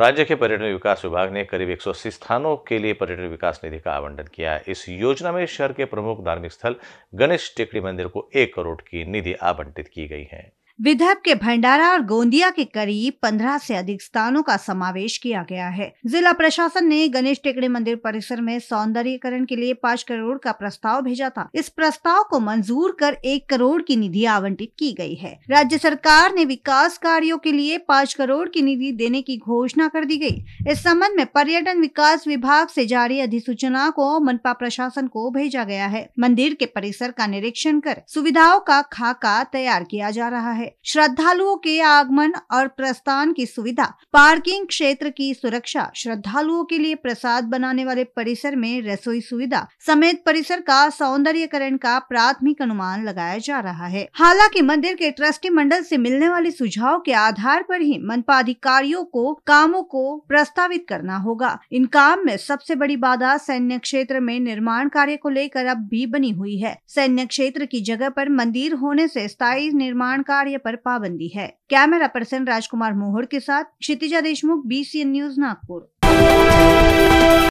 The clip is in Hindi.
राज्य के पर्यटन विकास विभाग ने करीब 180 स्थानों के लिए पर्यटन विकास निधि का आवंटन किया है इस योजना में शहर के प्रमुख धार्मिक स्थल गणेश टेकड़ी मंदिर को एक करोड़ की निधि आवंटित की गई है विदर्भ के भंडारा और गोंदिया के करीब पंद्रह से अधिक स्थानों का समावेश किया गया है जिला प्रशासन ने गणेश टेकड़ी मंदिर परिसर में सौंदर्यकरण के लिए पाँच करोड़ का प्रस्ताव भेजा था इस प्रस्ताव को मंजूर कर एक करोड़ की निधि आवंटित की गई है राज्य सरकार ने विकास कार्यो के लिए पाँच करोड़ की निधि देने की घोषणा कर दी गयी इस संबंध में पर्यटन विकास विभाग ऐसी जारी अधिसूचना को मनपा प्रशासन को भेजा गया है मंदिर के परिसर का निरीक्षण कर सुविधाओं का खाका तैयार किया जा रहा है श्रद्धालुओं के आगमन और प्रस्थान की सुविधा पार्किंग क्षेत्र की सुरक्षा श्रद्धालुओं के लिए प्रसाद बनाने वाले परिसर में रसोई सुविधा समेत परिसर का सौंदर्यकरण का प्राथमिक अनुमान लगाया जा रहा है हालांकि मंदिर के ट्रस्टी मंडल से मिलने वाले सुझाव के आधार पर ही मनपा अधिकारियों को कामों को प्रस्तावित करना होगा इन काम में सबसे बड़ी बाधा सैन्य क्षेत्र में निर्माण कार्य को लेकर अब भी बनी हुई है सैन्य क्षेत्र की जगह पर मंदिर होने से स्थायी निर्माण कार्य पर पाबंदी है कैमरा पर्सन राजकुमार मोहर के साथ क्षितिजा देशमुख बी न्यूज नागपुर